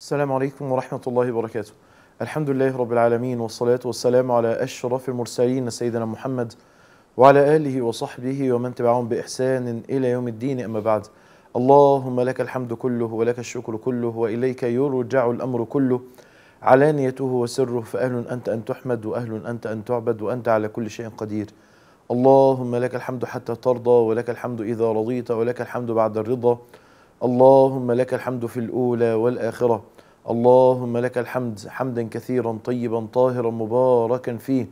السلام عليكم ورحمة الله وبركاته الحمد لله رب العالمين والصلاة والسلام على أشرف المرسلين سيدنا محمد وعلى آله وصحبه ومن تبعهم بإحسان إلى يوم الدين أما بعد اللهم لك الحمد كله ولك الشكر كله وإليك يرجع الأمر كله علانيته وسره فأهل أنت أن تحمد وأهل أنت أن تعبد وأنت على كل شيء قدير اللهم لك الحمد حتى ترضى ولك الحمد إذا رضيت ولك الحمد بعد الرضا اللهم لك الحمد في الأولى والآخرة اللهم لك الحمد حمدا كثيرا طيبا طاهرا مباركا فيه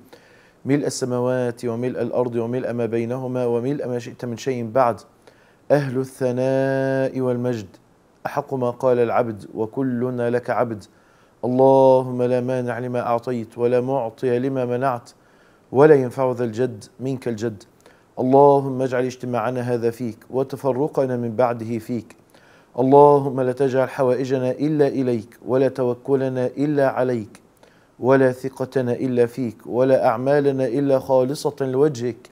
ملء السماوات وملء الأرض وملء ما بينهما وملء ما شئت من شيء بعد أهل الثناء والمجد أحق ما قال العبد وكلنا لك عبد اللهم لا مانع لما أعطيت ولا معطي لما منعت ولا ينفع ذا الجد منك الجد اللهم اجعل اجتماعنا هذا فيك وتفرقنا من بعده فيك اللهم لا تجعل حوائجنا الا اليك ولا توكلنا الا عليك ولا ثقتنا الا فيك ولا اعمالنا الا خالصه لوجهك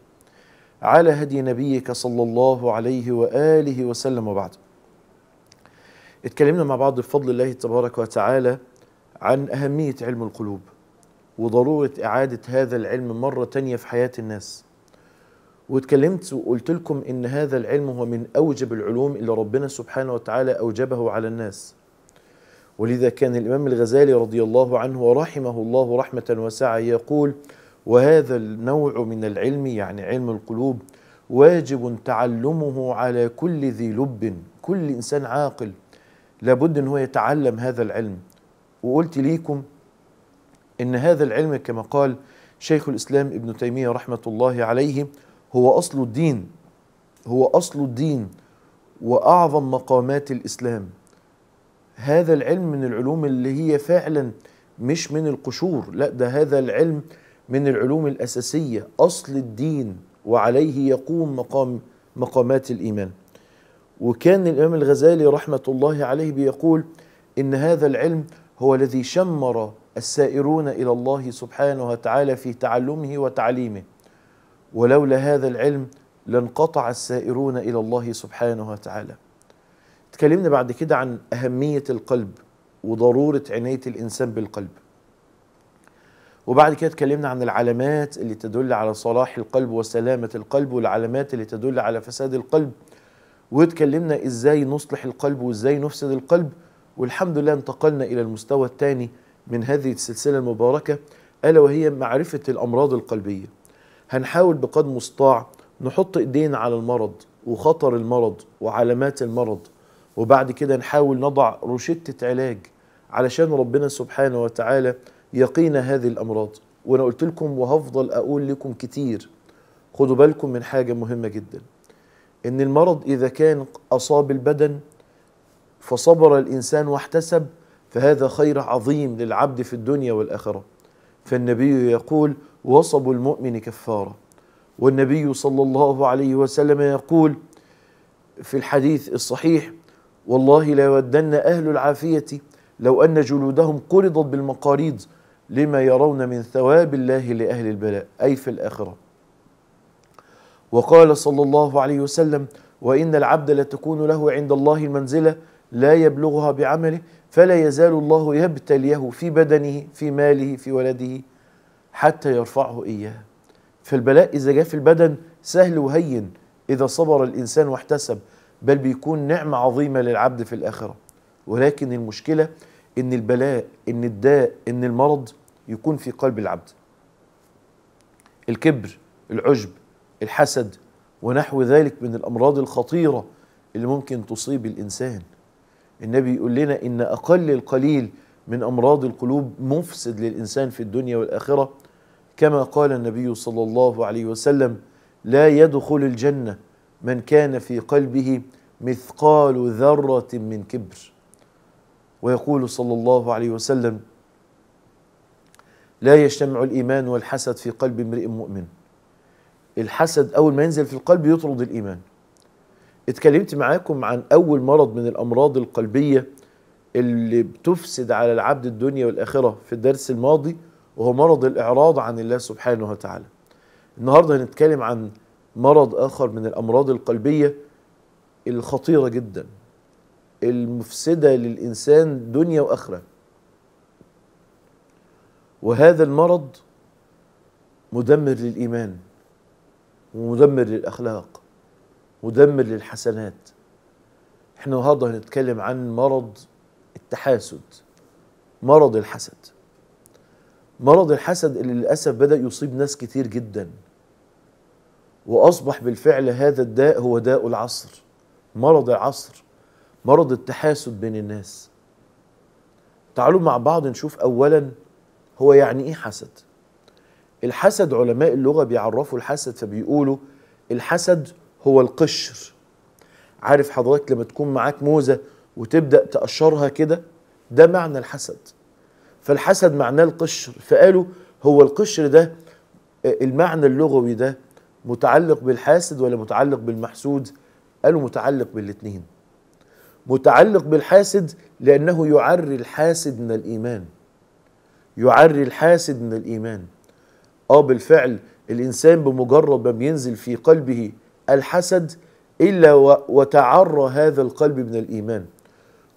على هدي نبيك صلى الله عليه واله وسلم وبعد اتكلمنا مع بعض بفضل الله تبارك وتعالى عن اهميه علم القلوب وضروره اعاده هذا العلم مره تانيه في حياه الناس واتكلمت وقلت لكم ان هذا العلم هو من اوجب العلوم اللي ربنا سبحانه وتعالى اوجبه على الناس ولذا كان الامام الغزالي رضي الله عنه ورحمه الله رحمه وسعه يقول وهذا النوع من العلم يعني علم القلوب واجب تعلمه على كل ذي لب كل انسان عاقل لابد ان هو يتعلم هذا العلم وقلت ليكم ان هذا العلم كما قال شيخ الاسلام ابن تيميه رحمه الله عليه هو أصل الدين هو أصل الدين وأعظم مقامات الإسلام هذا العلم من العلوم اللي هي فعلا مش من القشور لا ده هذا العلم من العلوم الأساسية أصل الدين وعليه يقوم مقام مقامات الإيمان وكان الإمام الغزالي رحمة الله عليه بيقول إن هذا العلم هو الذي شمر السائرون إلى الله سبحانه وتعالى في تعلمه وتعليمه ولولا هذا العلم لانقطع السائرون إلى الله سبحانه وتعالى تكلمنا بعد كده عن أهمية القلب وضرورة عناية الإنسان بالقلب وبعد كده تكلمنا عن العلامات اللي تدل على صلاح القلب وسلامة القلب والعلامات اللي تدل على فساد القلب وتكلمنا ازاي نصلح القلب وازاي نفسد القلب والحمد لله انتقلنا الى المستوى الثاني من هذه السلسلة المباركة ألا وهي معرفة الأمراض القلبية هنحاول بقدر مستطاع نحط ايدينا على المرض وخطر المرض وعلامات المرض وبعد كده نحاول نضع روشتة علاج علشان ربنا سبحانه وتعالى يقينا هذه الأمراض وأنا قلت لكم وهفضل أقول لكم كتير خدوا بالكم من حاجة مهمة جدا إن المرض إذا كان أصاب البدن فصبر الإنسان واحتسب فهذا خير عظيم للعبد في الدنيا والآخرة فالنبي يقول وصب المؤمن كفارة والنبي صلى الله عليه وسلم يقول في الحديث الصحيح والله لا يودن أهل العافية لو أن جلودهم قرضت بالمقاريض لما يرون من ثواب الله لأهل البلاء أي في الآخرة وقال صلى الله عليه وسلم وإن العبد لتكون له عند الله المنزلة لا يبلغها بعمله فلا يزال الله يبتليه في بدنه في ماله في ولده حتى يرفعه إياه فالبلاء إذا جاء في البدن سهل وهين إذا صبر الإنسان واحتسب بل بيكون نعمة عظيمة للعبد في الآخرة ولكن المشكلة إن البلاء إن الداء إن المرض يكون في قلب العبد الكبر العجب الحسد ونحو ذلك من الأمراض الخطيرة اللي ممكن تصيب الإنسان النبي يقول لنا إن أقل القليل من امراض القلوب مفسد للانسان في الدنيا والاخره كما قال النبي صلى الله عليه وسلم لا يدخل الجنه من كان في قلبه مثقال ذره من كبر ويقول صلى الله عليه وسلم لا يجتمع الايمان والحسد في قلب امرئ مؤمن الحسد اول ما ينزل في القلب يطرد الايمان اتكلمت معاكم عن اول مرض من الامراض القلبيه اللي بتفسد على العبد الدنيا والآخرة في الدرس الماضي وهو مرض الإعراض عن الله سبحانه وتعالى النهاردة هنتكلم عن مرض آخر من الأمراض القلبية الخطيرة جدا المفسدة للإنسان دنيا وآخرة وهذا المرض مدمر للإيمان ومدمر للأخلاق مدمر للحسنات احنا النهارده هنتكلم عن مرض التحاسد مرض الحسد مرض الحسد اللي للأسف بدأ يصيب ناس كتير جدا وأصبح بالفعل هذا الداء هو داء العصر مرض العصر مرض التحاسد بين الناس تعالوا مع بعض نشوف أولا هو يعني إيه حسد الحسد علماء اللغة بيعرفوا الحسد فبيقولوا الحسد هو القشر عارف حضرتك لما تكون معاك موزة وتبدا تقشرها كده ده معنى الحسد فالحسد معناه القشر فقالوا هو القشر ده المعنى اللغوي ده متعلق بالحاسد ولا متعلق بالمحسود قالوا متعلق بالاثنين متعلق بالحاسد لأنه يعري الحاسد من الإيمان يعري الحاسد من الإيمان آه بالفعل الإنسان بمجرد ما بينزل في قلبه الحسد إلا وتعرى هذا القلب من الإيمان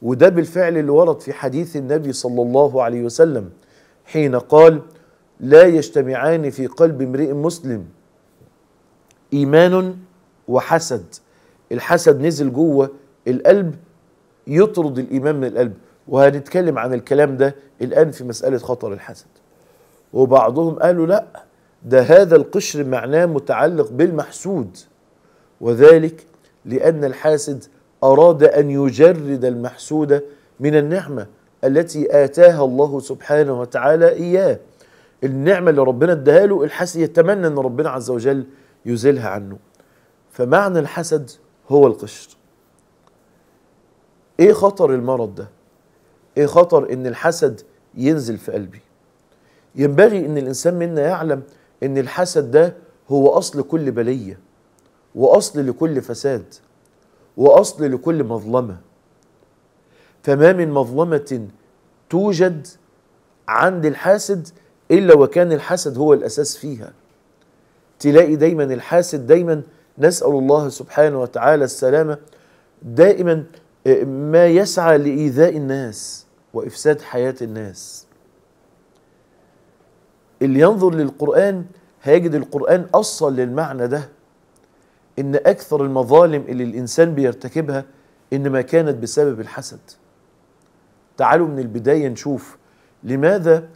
وده بالفعل اللي ورد في حديث النبي صلى الله عليه وسلم حين قال لا يجتمعان في قلب امرئ مسلم ايمان وحسد الحسد نزل جوه القلب يطرد الايمان من القلب وهنتكلم عن الكلام ده الان في مساله خطر الحسد وبعضهم قالوا لا ده هذا القشر معناه متعلق بالمحسود وذلك لان الحاسد أراد أن يجرد المحسود من النعمة التي آتاها الله سبحانه وتعالى إياه النعمة اللي ربنا اداها له الحسد يتمنى أن ربنا عز وجل يزيلها عنه فمعنى الحسد هو القشر ايه خطر المرض ده ايه خطر ان الحسد ينزل في قلبي ينبغي ان الانسان منا يعلم ان الحسد ده هو اصل كل بليه واصل لكل فساد واصل لكل مظلمه فما من مظلمه توجد عند الحاسد الا وكان الحسد هو الاساس فيها تلاقي دايما الحاسد دايما نسال الله سبحانه وتعالى السلامه دائما آه، ما يسعى لايذاء الناس وافساد حياه الناس اللي ينظر للقران هيجد القران اصل للمعنى ده ان اكثر المظالم اللي الانسان بيرتكبها انما كانت بسبب الحسد تعالوا من البدايه نشوف لماذا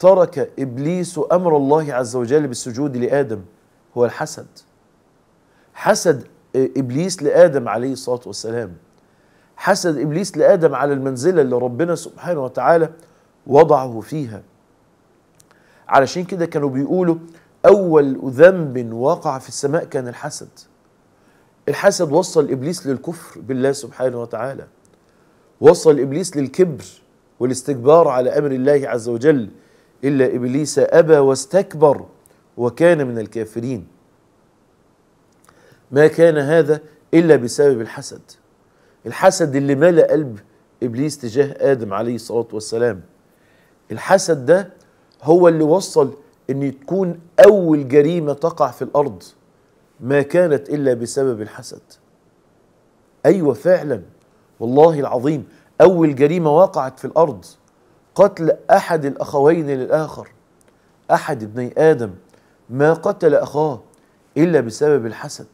ترك ابليس امر الله عز وجل بالسجود لادم هو الحسد حسد ابليس لادم عليه الصلاه والسلام حسد ابليس لادم على المنزله اللي ربنا سبحانه وتعالى وضعه فيها علشان كده كانوا بيقولوا اول ذنب وقع في السماء كان الحسد الحسد وصل ابليس للكفر بالله سبحانه وتعالى وصل ابليس للكبر والاستكبار على امر الله عز وجل الا ابليس ابى واستكبر وكان من الكافرين ما كان هذا الا بسبب الحسد الحسد اللي ملا قلب ابليس تجاه ادم عليه الصلاه والسلام الحسد ده هو اللي وصل ان تكون اول جريمه تقع في الارض ما كانت إلا بسبب الحسد أيوة فعلا والله العظيم أول جريمة وقعت في الأرض قتل أحد الأخوين للآخر أحد ابني آدم ما قتل أخاه إلا بسبب الحسد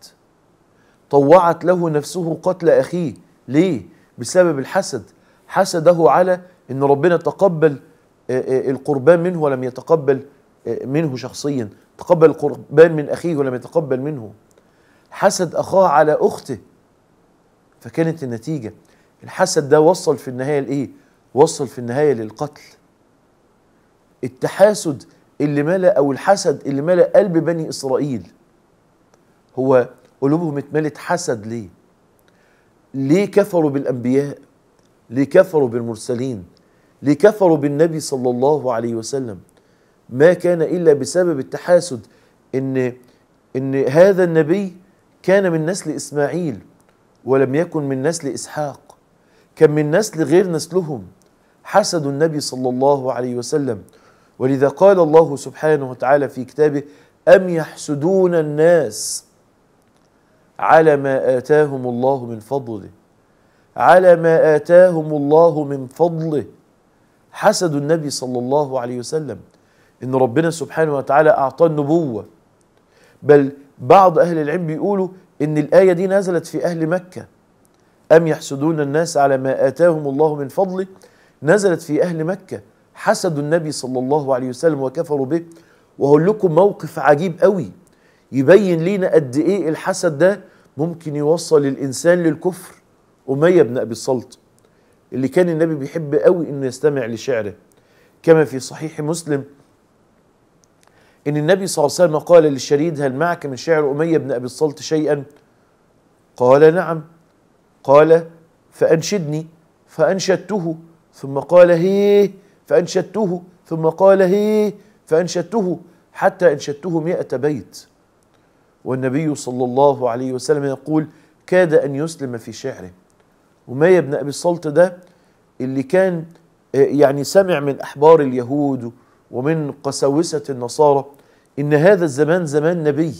طوعت له نفسه قتل أخيه ليه؟ بسبب الحسد حسده على أن ربنا تقبل القربان منه ولم يتقبل منه شخصيا تقبل القربان من أخيه ولم يتقبل منه حسد أخاه على أخته فكانت النتيجة الحسد ده وصل في النهاية لإيه؟ وصل في النهاية للقتل التحاسد اللي ملأ أو الحسد اللي ملأ قلب بني إسرائيل هو قلوبهم اتملت حسد ليه؟ ليه كفروا بالأنبياء؟ ليه كفروا بالمرسلين؟ ليه كفروا بالنبي صلى الله عليه وسلم؟ ما كان إلا بسبب التحاسد إن إن هذا النبي كان من نسل إسماعيل ولم يكن من نسل إسحاق كان من نسل غير نسلهم حسد النبي صلى الله عليه وسلم ولذا قال الله سبحانه وتعالى في كتابه أم يحسدون الناس على ما آتاهم الله من فضله على ما آتاهم الله من فضله حسد النبي صلى الله عليه وسلم ان ربنا سبحانه وتعالى اعطاه النبوه بل بعض اهل العلم بيقولوا ان الايه دي نزلت في اهل مكه ام يحسدون الناس على ما اتاهم الله من فضله نزلت في اهل مكه حسدوا النبي صلى الله عليه وسلم وكفروا به وهقول لكم موقف عجيب قوي يبين لينا قد ايه الحسد ده ممكن يوصل الانسان للكفر اميه بن ابي الصلت اللي كان النبي بيحب قوي انه يستمع لشعره كما في صحيح مسلم ان النبي صلى الله عليه وسلم قال للشريد هل معك من شعر اميه بن ابي الصلت شيئا قال نعم قال فانشدني فانشدته ثم قال هي فانشدته ثم قال هي فانشدته حتى انشدته مئة بيت والنبي صلى الله عليه وسلم يقول كاد ان يسلم في شعره اميه بن ابي الصلت ده اللي كان آه، يعني سمع من احبار اليهود ومن قساوسة النصارى إن هذا الزمان زمان نبي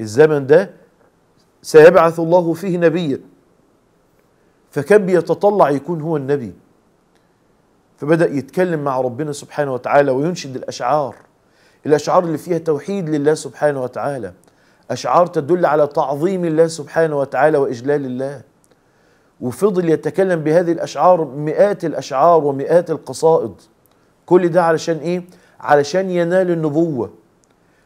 الزمن ده سيبعث الله فيه نبيا فكان بيتطلع يكون هو النبي فبدأ يتكلم مع ربنا سبحانه وتعالى وينشد الأشعار الأشعار اللي فيها توحيد لله سبحانه وتعالى أشعار تدل على تعظيم الله سبحانه وتعالى وإجلال الله وفضل يتكلم بهذه الأشعار مئات الأشعار ومئات القصائد كل ده علشان ايه علشان ينال النبوة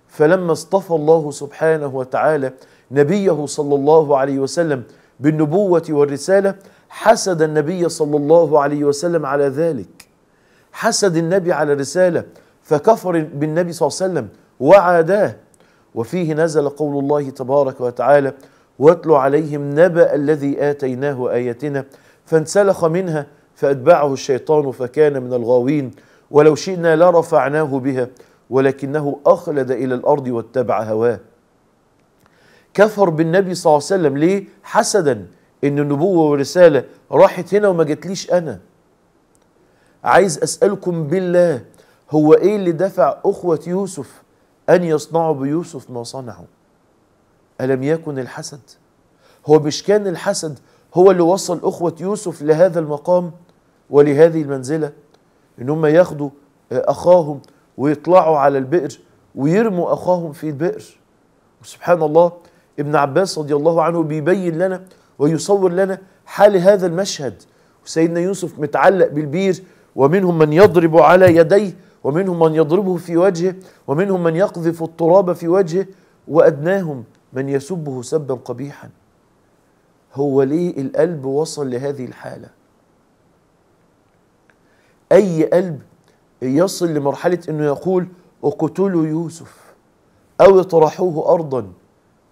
فلما اصطفى الله سبحانه وتعالى نبيه صلى الله عليه وسلم بالنبوة والرسالة حسد النبي صلى الله عليه وسلم على ذلك حسد النبي على الرسالة فكفر بالنبي صلى الله عليه وسلم وعاداه وفيه نزل قول الله تبارك وتعالى واتل عليهم نبأ الذي آتيناه آياتنا فانسلخ منها فأتبعه الشيطان فكان من الغاوين ولو شئنا لرفعناه بها ولكنه أخلد إلى الأرض واتبع هواه كفر بالنبي صلى الله عليه وسلم ليه حسدا ان النبوه والرساله راحت هنا وما جاتليش انا عايز اسالكم بالله هو ايه اللي دفع اخوه يوسف ان يصنعوا بيوسف ما صنعوا الم يكن الحسد هو مش كان الحسد هو اللي وصل اخوه يوسف لهذا المقام ولهذه المنزله ان هم ياخدوا آه، اخاهم ويطلعوا على البئر ويرموا اخاهم في البئر وسبحان الله ابن عباس رضي الله عنه بيبين لنا ويصور لنا حال هذا المشهد وسيدنا يوسف متعلق بالبير ومنهم من يضرب على يديه ومنهم من يضربه في وجهه ومنهم من يقذف التراب في وجهه وأدناهم من يسبه سبا قبيحا هو ليه القلب وصل لهذه الحاله أي قلب يصل لمرحلة أنه يقول اقتلوا يوسف أو اطرحوه أرضا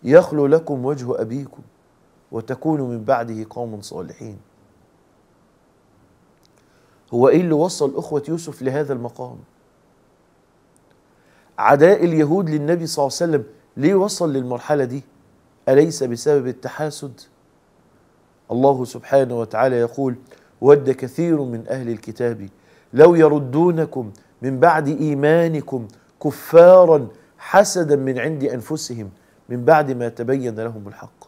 يخلو لكم وجه أبيكم وتكونوا من بعده قوم صالحين هو إيه اللي وصل أخوة يوسف لهذا المقام عداء اليهود للنبي صلى الله عليه وسلم ليه وصل للمرحلة دي أليس بسبب التحاسد الله سبحانه وتعالى يقول ود كثير من أهل الكتاب لو يردونكم من بعد ايمانكم كفارا حسدا من عند انفسهم من بعد ما تبين لهم الحق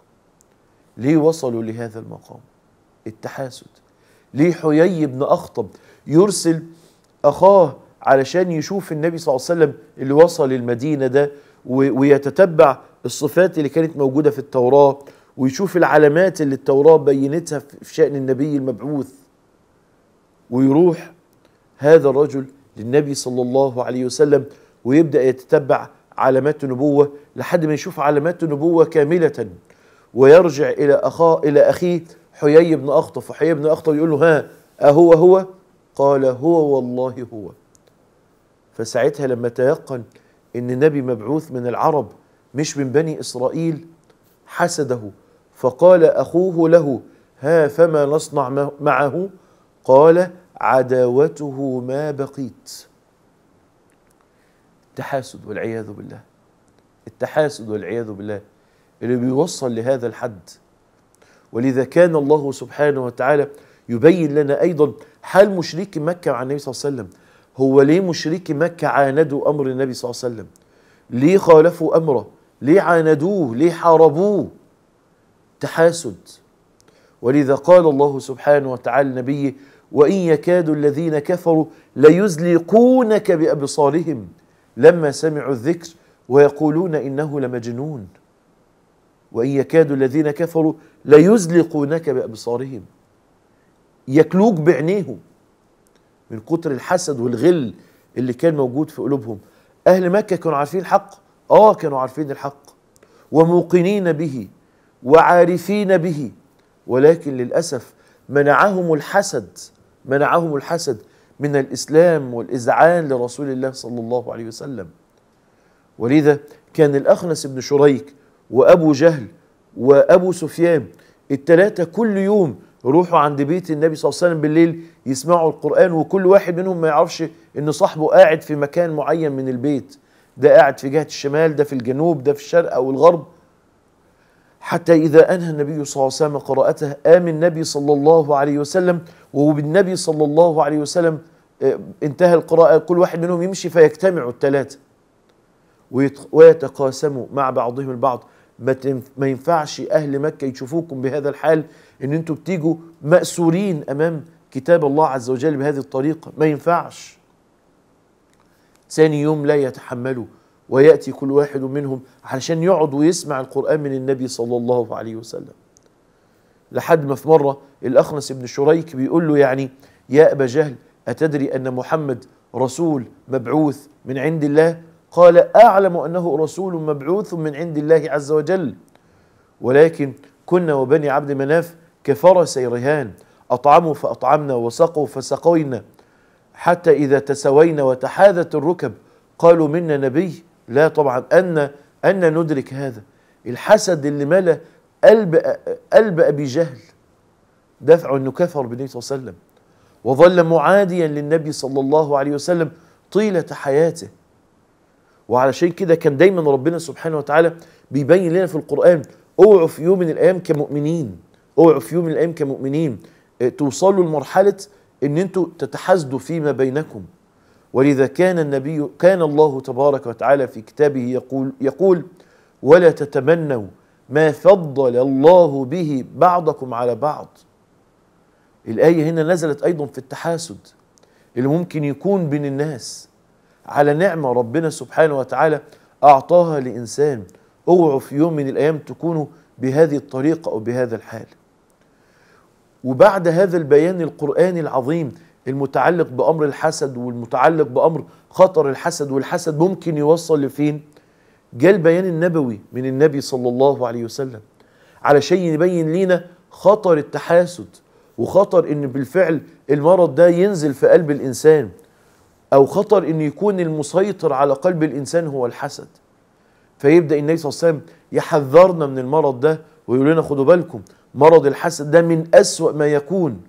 ليه وصلوا لهذا المقام التحاسد ليه حيي بن اخطب يرسل اخاه علشان يشوف النبي صلى الله عليه وسلم اللي وصل المدينه ده ويتتبع الصفات اللي كانت موجوده في التوراه ويشوف العلامات اللي التوراه بينتها في شان النبي المبعوث ويروح هذا الرجل للنبي صلى الله عليه وسلم ويبدأ يتتبع علامات النبوة لحد ما يشوف علامات النبوة كاملة ويرجع إلى أخاه إلى أخيه حيي بن أخطف وحيي بن أخطف يقول له ها أهو هو قال هو والله هو فساعتها لما تيقن إن النبي مبعوث من العرب مش من بني إسرائيل حسده فقال أخوه له ها فما نصنع معه قال عداوته ما بقيت التحاسد والعياذ بالله التحاسد والعياذ بالله اللي بيوصل لهذا الحد ولذا كان الله سبحانه وتعالى يبين لنا أيضا حال مشرك مكة مع النبي صلى الله عليه وسلم هو ليه مشرك مكة عاندوا أمر النبي صلى الله عليه وسلم ليه خالفوا أمره ليه عاندوه ليه حاربوه تحاسد ولذا قال الله سبحانه وتعالى نبيه وإن يكاد الذين كفروا ليزلقونك بأبصارهم لما سمعوا الذكر ويقولون إنه لمجنون وإن يكاد الذين كفروا ليزلقونك بأبصارهم يكلوك بعينيهم من كتر الحسد والغل اللي كان موجود في قلوبهم أهل مكة كانوا عارفين الحق آه كانوا عارفين الحق وموقنين به وعارفين به ولكن للأسف منعهم الحسد منعهم الحسد من الإسلام والإذعان لرسول الله صلى الله عليه وسلم ولذا كان الأخنس بن شريك وأبو جهل وأبو سفيان الثلاثة كل يوم يروحوا عند بيت النبي صلى الله عليه وسلم بالليل يسمعوا القرآن وكل واحد منهم ما يعرفش إن صاحبه قاعد في مكان معين من البيت ده قاعد في جهة الشمال ده في الجنوب ده في الشرق أو الغرب حتى إذا أنهى النبي صلى الله عليه وسلم قراءته قام النبي صلى الله عليه وسلم وبالنبي صلى الله عليه وسلم آه، انتهى القراءة كل واحد منهم يمشي فيجتمعوا الثلاثة ويتقاسموا مع بعضهم البعض ما ينفعش أهل مكة يشوفوكم بهذا الحال إن أنتوا بتيجوا مأسورين أمام كتاب الله عز وجل بهذه الطريقة ما ينفعش ثاني يوم لا يتحملوا ويأتي كل واحد منهم علشان يقعد ويسمع القرآن من النبي صلى الله عليه وسلم لحد ما في مرة الأخنس بن شريك بيقول له يعني يا أبا جهل أتدري أن محمد رسول مبعوث من عند الله قال أعلم أنه رسول مبعوث من عند الله عز وجل ولكن كنا وبني عبد مناف كفرسي رهان أطعموا فأطعمنا وسقوا فسقينا حتى إذا تسوينا وتحاذت الركب قالوا منا نبي لا طبعا أن أن ندرك هذا الحسد اللي ملا قلب قلب أبي جهل دفعه أنه كفر بالنبي صلى الله عليه وسلم وظل معاديا للنبي صلى الله عليه وسلم طيلة حياته وعلشان كده كان دايما ربنا سبحانه وتعالى بيبين لنا في القرآن اوعوا في يوم من الأيام كمؤمنين اوعوا في يوم من الأيام كمؤمنين اه، توصلوا لمرحلة ان انتوا تتحاسدوا فيما بينكم ولذا كان النبي كان الله تبارك وتعالى في كتابه يقول يقول ولا تتمنوا ما فضل الله به بعضكم على بعض الآية هنا نزلت أيضا في التحاسد اللي ممكن يكون بين الناس على نعمة ربنا سبحانه وتعالى أعطاها لإنسان اوعوا في يوم من الأيام تكونوا بهذه الطريقة أو بهذا الحال وبعد هذا البيان القرآني العظيم المتعلق بأمر الحسد والمتعلق بأمر خطر الحسد والحسد ممكن يوصل لفين جاء البيان النبوي من النبي صلى الله عليه وسلم على شيء يبين لينا خطر التحاسد وخطر ان بالفعل المرض ده ينزل في قلب الانسان او خطر ان يكون المسيطر على قلب الانسان هو الحسد فيبدا النبي صلى الله عليه وسلم يحذرنا من المرض ده ويقول لنا خدوا بالكم مرض الحسد ده من اسوا ما يكون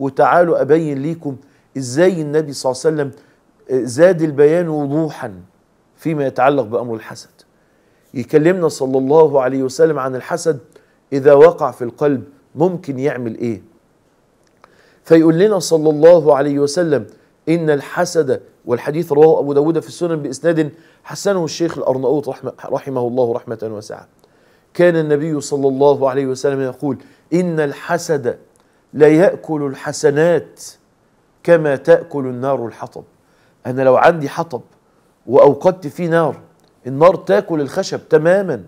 وتعالوا أبين ليكم إزاي النبي صلى الله عليه وسلم آه، زاد البيان وضوحا فيما يتعلق بأمر الحسد يكلمنا صلى الله عليه وسلم عن الحسد إذا وقع في القلب ممكن يعمل إيه فيقول لنا صلى الله عليه وسلم إن الحسد والحديث رواه أبو داود في السنن بإسناد حسنه الشيخ الأرناؤوط رحمه, رحمه الله رحمة واسعة كان النبي صلى الله عليه وسلم يقول إن الحسد لا يأكل الحسنات كما تأكل النار الحطب أنا لو عندي حطب وأوقدت فيه نار النار تاكل الخشب تماما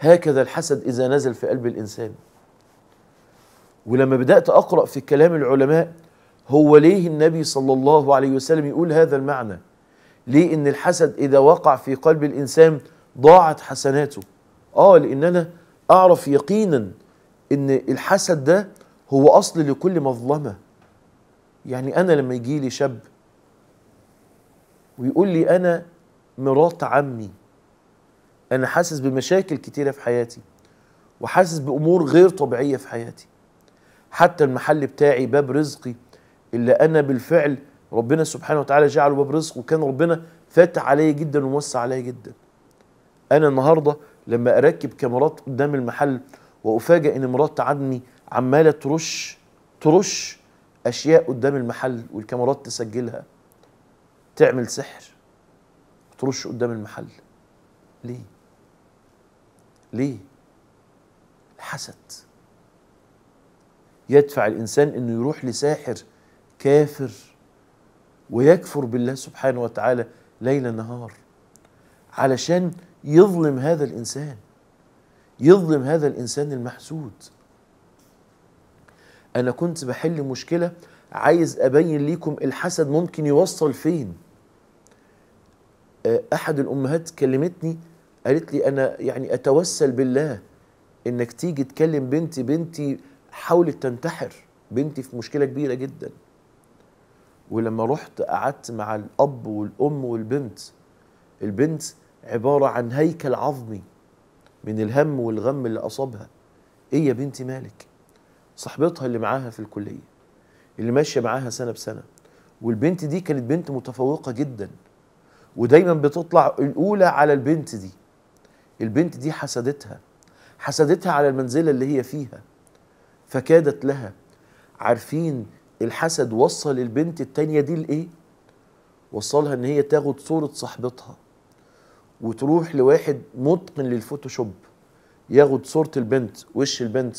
هكذا الحسد إذا نزل في قلب الإنسان ولما بدأت أقرأ في كلام العلماء هو ليه النبي صلى الله عليه وسلم يقول هذا المعنى ليه إن الحسد إذا وقع في قلب الإنسان ضاعت حسناته آه لأن أنا أعرف يقينا ان الحسد ده هو اصل لكل مظلمه يعني انا لما يجي لي شاب ويقول لي انا مرات عمي انا حاسس بمشاكل كتيره في حياتي وحاسس بامور غير طبيعيه في حياتي حتى المحل بتاعي باب رزقي اللي انا بالفعل ربنا سبحانه وتعالى جعله باب رزق وكان ربنا فاتح عليا جدا وموسع عليا جدا انا النهارده لما اركب كاميرات قدام المحل وافاجئ ان مرات عدني عماله ترش ترش اشياء قدام المحل والكاميرات تسجلها تعمل سحر ترش قدام المحل ليه ليه الحسد يدفع الانسان انه يروح لساحر كافر ويكفر بالله سبحانه وتعالى ليل نهار علشان يظلم هذا الانسان يظلم هذا الانسان المحسود انا كنت بحل مشكله عايز ابين ليكم الحسد ممكن يوصل فين آه، احد الامهات كلمتني قالت لي انا يعني اتوسل بالله انك تيجي تكلم بنتي بنتي حاولت تنتحر بنتي في مشكله كبيره جدا ولما رحت قعدت مع الاب والام والبنت البنت عباره عن هيكل عظمي من الهم والغم اللي أصابها إيه يا بنتي مالك صاحبتها اللي معاها في الكلية اللي ماشية معاها سنة بسنة والبنت دي كانت بنت متفوقة جدا ودايما بتطلع الأولى على البنت دي البنت دي حسدتها حسدتها على المنزلة اللي هي فيها فكادت لها عارفين الحسد وصل البنت التانية دي لإيه؟ وصلها إن هي تاخد صورة صاحبتها وتروح لواحد متقن للفوتوشوب ياخد صوره البنت وش البنت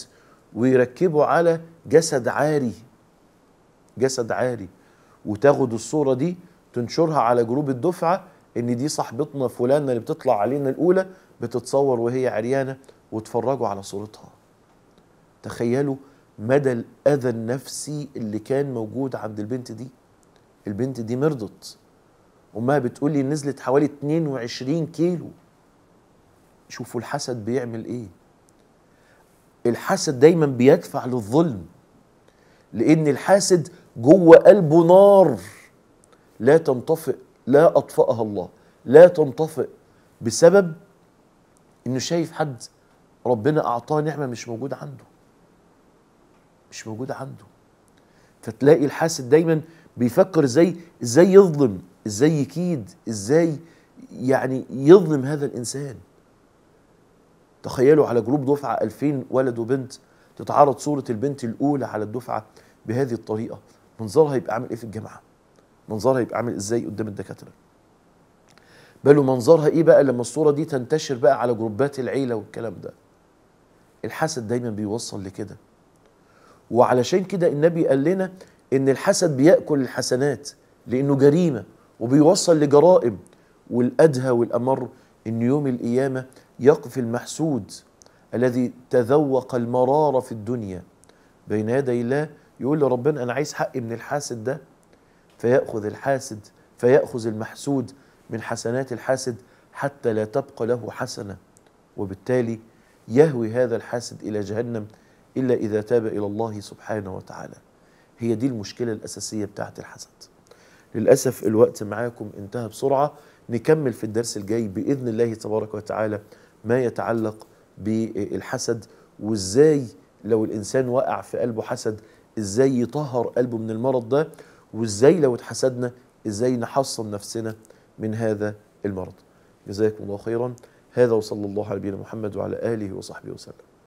ويركبه على جسد عاري جسد عاري وتاخد الصوره دي تنشرها على جروب الدفعه ان دي صاحبتنا فلانه اللي بتطلع علينا الاولى بتتصور وهي عريانه واتفرجوا على صورتها تخيلوا مدى الاذى النفسي اللي كان موجود عند البنت دي البنت دي مرضت امها بتقول لي نزلت حوالي 22 كيلو شوفوا الحسد بيعمل ايه الحسد دايما بيدفع للظلم لان الحاسد جوه قلبه نار لا تنطفئ لا اطفاها الله لا تنطفئ بسبب انه شايف حد ربنا اعطاه نعمه مش موجوده عنده مش موجوده عنده فتلاقي الحاسد دايما بيفكر ازاي ازاي يظلم ازاي يكيد ازاي يعني يظلم هذا الانسان تخيلوا على جروب دفعه 2000 ولد وبنت تتعرض صوره البنت الاولى على الدفعه بهذه الطريقه منظرها يبقى عامل ايه في الجامعه منظرها يبقى عامل ازاي قدام الدكاتره بل منظرها ايه بقى لما الصوره دي تنتشر بقى على جروبات العيله والكلام ده الحسد دايما بيوصل لكده وعلشان كده النبي قال لنا ان الحسد بياكل الحسنات لانه جريمه وبيوصل لجرائم والادهى والامر ان يوم القيامه يقف المحسود الذي تذوق المراره في الدنيا بين يدي الله يقول لربنا انا عايز حقي من الحاسد ده فياخذ الحاسد فياخذ المحسود من حسنات الحاسد حتى لا تبقى له حسنه وبالتالي يهوي هذا الحاسد الى جهنم الا اذا تاب الى الله سبحانه وتعالى هي دي المشكلة الأساسية بتاعة الحسد للأسف الوقت معاكم انتهى بسرعة نكمل في الدرس الجاي بإذن الله تبارك وتعالى ما يتعلق بالحسد وإزاي لو الإنسان وقع في قلبه حسد إزاي يطهر قلبه من المرض ده وإزاي لو اتحسدنا إزاي نحصن نفسنا من هذا المرض جزاكم الله خيرا هذا وصلى الله على نبينا محمد وعلى آله وصحبه وسلم